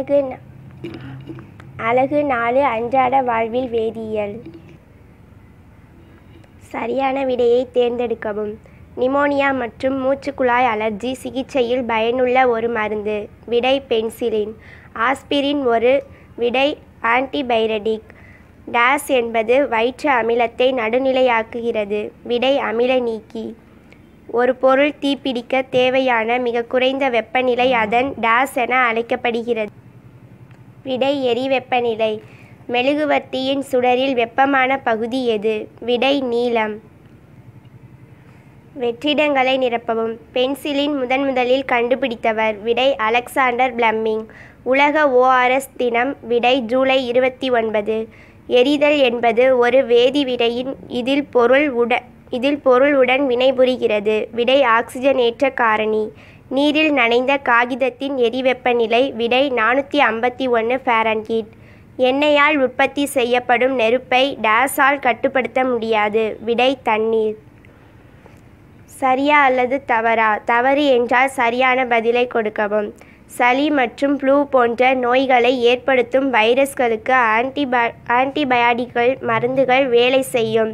அழகு அழகு நாலு அன்றாட வாழ்வில் வேதியியல் சரியான விடையை தேர்ந்தெடுக்கவும் நிமோனியா மற்றும் மூச்சுக்குழாய் அலர்ஜி சிகிச்சையில் பயனுள்ள ஒரு மருந்து விடை பென்சிலின் ஆஸ்பிரின் ஒரு விடை ஆன்டிபயரடிக் டேஸ் என்பது வயிற்று அமிலத்தை நடுநிலையாக்குகிறது விடை அமில நீக்கி ஒரு பொருள் தீப்பிடிக்க தேவையான மிக குறைந்த வெப்பநிலை அதன் டேஸ் என அழைக்கப்படுகிறது விடை எரி வெப்பநிலை மெழுகுவர்த்தியின் சுடரில் வெப்பமான பகுதி எது விடை நீளம் வெற்றிடங்களை நிரப்பவும் பென்சிலின் முதன் முதலில் கண்டுபிடித்தவர் விடை அலெக்சாண்டர் பிளம்மிங் உலக ஓஆர்எஸ் தினம் விடை ஜூலை இருபத்தி ஒன்பது எரிதல் என்பது ஒரு வேதி விடையின் இதில் பொருள் உட இதில் பொருள் உடன் வினைபுரிகிறது விடை ஆக்சிஜனேற்ற காரணி நீரில் நனைந்த காகிதத்தின் எரிவெப்பநிலை விடை நானூற்றி ஐம்பத்தி ஒன்று ஃபேரன்கீட் எண்ணெயால் உற்பத்தி செய்யப்படும் நெருப்பை டேஸால் கட்டுப்படுத்த முடியாது விடை தண்ணீர் சரியா அல்லது தவறா தவறு என்றால் சரியான பதிலை கொடுக்கவும் சளி மற்றும் ஃப்ளூ போன்ற நோய்களை ஏற்படுத்தும் வைரஸ்களுக்கு ஆன்டிப மருந்துகள் வேலை செய்யும்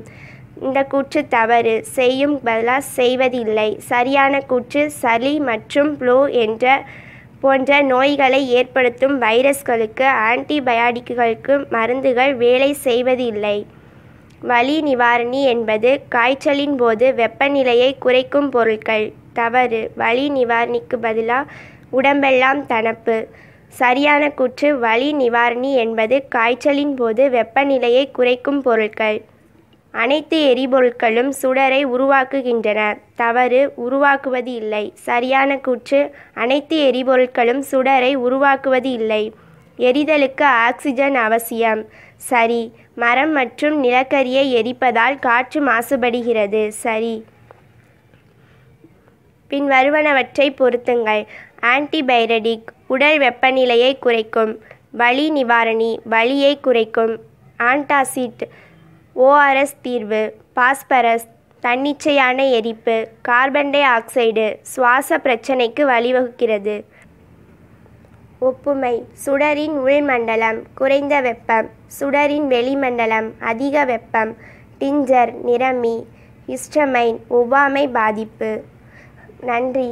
இந்த கூற்று தவறு செய்யும் பதிலாக செய்வதில்லை சரியான கூற்று சளி மற்றும் ப்ளூ என்ற போன்ற நோய்களை ஏற்படுத்தும் வைரஸ்களுக்கு ஆன்டிபயாட்டிக்குகளுக்கு மருந்துகள் வேலை செய்வதில்லை வலி நிவாரணி என்பது காய்ச்சலின் போது வெப்பநிலையை குறைக்கும் பொருட்கள் தவறு வலி நிவாரணிக்கு பதிலாக உடம்பெல்லாம் தனப்பு சரியான கூற்று வலி நிவாரணி என்பது காய்ச்சலின் போது வெப்பநிலையை குறைக்கும் பொருட்கள் அனைத்து எரிபொருட்களும் சுடரை உருவாக்குகின்றன தவறு உருவாக்குவது இல்லை சரியான கூற்று அனைத்து எரிபொருட்களும் சுடரை உருவாக்குவது இல்லை எரிதலுக்கு ஆக்சிஜன் அவசியம் சரி மரம் மற்றும் நிலக்கரியை எரிப்பதால் காற்று மாசுபடுகிறது சரி பின் வருவனவற்றை பொருத்துங்கள் ஆன்டிபயரடிக் உடல் வெப்பநிலையை குறைக்கும் வலி நிவாரணி வலியை குறைக்கும் ஆன்டாசிட் ஓஆர்எஸ் தீர்வு பாஸ்பரஸ் தன்னிச்சையான எரிப்பு கார்பன் டை ஆக்சைடு சுவாச பிரச்சனைக்கு வழிவகுக்கிறது ஒப்புமை சுடரின் உள்மண்டலம் குறைந்த வெப்பம் சுடரின் வெளிமண்டலம் அதிக வெப்பம் டிஞ்சர் நிறமி ஹிஸ்டமைன் ஒவ்வாமை பாதிப்பு நன்றி